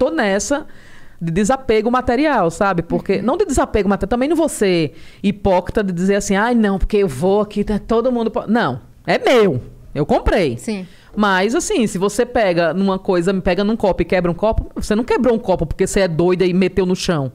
tô nessa de desapego material, sabe? Porque uhum. não de desapego material, também não você hipócrita de dizer assim: "Ai, ah, não, porque eu vou aqui, tá todo mundo não, é meu. Eu comprei. Sim. Mas assim, se você pega numa coisa, me pega num copo e quebra um copo, você não quebrou um copo porque você é doida e meteu no chão.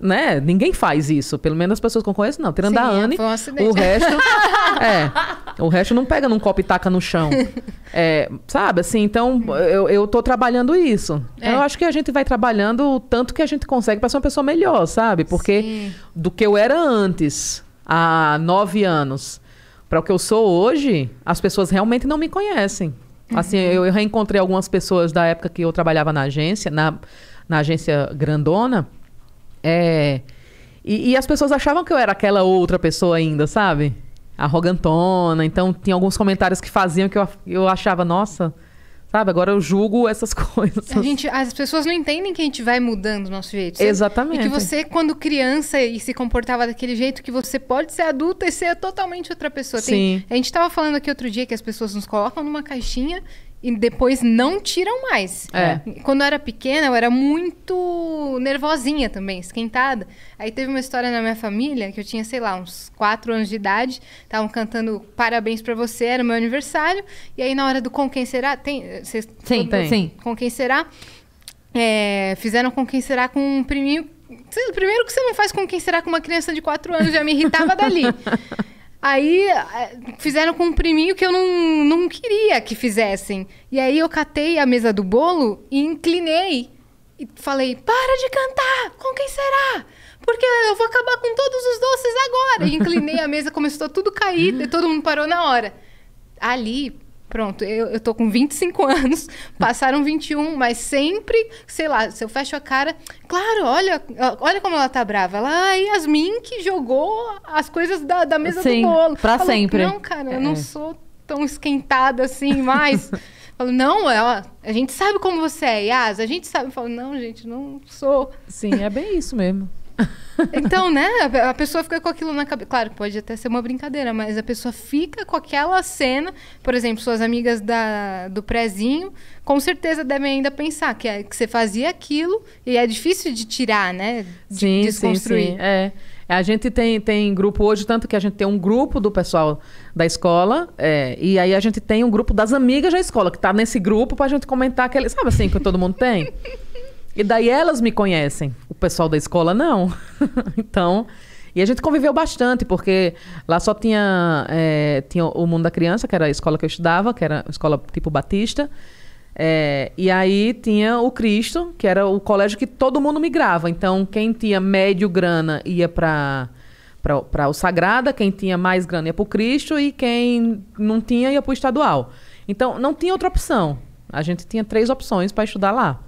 Né? Ninguém faz isso. Pelo menos as pessoas que eu conheço, não. Tirando Sim, a Anne, um o resto... é. O resto não pega num copo e taca no chão. é, sabe, assim, então eu, eu tô trabalhando isso. É. Eu acho que a gente vai trabalhando o tanto que a gente consegue para ser uma pessoa melhor, sabe? Porque Sim. do que eu era antes, há nove anos, para o que eu sou hoje, as pessoas realmente não me conhecem. Uhum. Assim, eu, eu reencontrei algumas pessoas da época que eu trabalhava na agência, na, na agência grandona. É, e, e, as pessoas achavam que eu era aquela outra pessoa ainda, sabe? arrogantona. Então, tinha alguns comentários que faziam que eu, eu achava, nossa, sabe? Agora eu julgo essas coisas. A gente, as pessoas não entendem que a gente vai mudando o nosso jeito. Sabe? Exatamente. E que você, quando criança e se comportava daquele jeito, que você pode ser adulta e ser totalmente outra pessoa. Tem, Sim. A gente estava falando aqui outro dia que as pessoas nos colocam numa caixinha e depois não tiram mais. É. é. Quando eu era pequena, eu era muito nervosinha também, esquentada. Aí teve uma história na minha família que eu tinha, sei lá, uns 4 anos de idade, estavam cantando parabéns para você, era meu aniversário. E aí na hora do com quem será, tem, vocês Sim, tem. Sim. Com quem será? É, fizeram com quem será com um priminho Primeiro que você não faz com quem será com uma criança de 4 anos, já me irritava dali. Aí é, fizeram com um priminho que eu não, não queria que fizessem. E aí eu catei a mesa do bolo e inclinei. E falei, para de cantar! Com quem será? Porque eu vou acabar com todos os doces agora. E inclinei a mesa, começou tudo a cair, todo mundo parou na hora. Ali, Pronto, eu, eu tô com 25 anos, passaram 21, mas sempre, sei lá, se eu fecho a cara, claro, olha, olha como ela tá brava. Ela, ah, Yasmin que jogou as coisas da, da mesa Sim, do bolo. Pra Falou, sempre. Não, cara, eu não é. sou tão esquentada assim mais. Falo, não, é, ó a gente sabe como você é, Yas, a gente sabe. Eu falo, não, gente, não sou. Sim, é bem isso mesmo. Então, né? A pessoa fica com aquilo na cabeça. Claro, pode até ser uma brincadeira, mas a pessoa fica com aquela cena. Por exemplo, suas amigas da, do prézinho, com certeza devem ainda pensar que, é, que você fazia aquilo e é difícil de tirar, né? De sim, desconstruir. Sim, sim. É. A gente tem, tem grupo hoje, tanto que a gente tem um grupo do pessoal da escola, é, e aí a gente tem um grupo das amigas da escola, que tá nesse grupo pra gente comentar aquele. Sabe assim que todo mundo tem? E daí elas me conhecem pessoal da escola, não. então. E a gente conviveu bastante, porque lá só tinha, é, tinha o Mundo da Criança, que era a escola que eu estudava, que era escola tipo Batista. É, e aí tinha o Cristo, que era o colégio que todo mundo migrava. Então, quem tinha médio grana ia para para o Sagrada, quem tinha mais grana ia para o Cristo e quem não tinha ia para o estadual. Então, não tinha outra opção. A gente tinha três opções para estudar lá.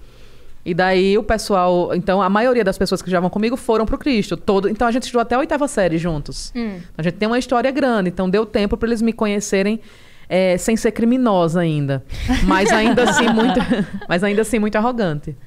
E daí o pessoal, então a maioria das pessoas que já vão comigo foram pro Cristo. Todo, então a gente estudou até a oitava série juntos. Hum. Então, a gente tem uma história grande, então deu tempo para eles me conhecerem é, sem ser criminosa ainda, mas ainda assim muito, mas ainda assim muito arrogante.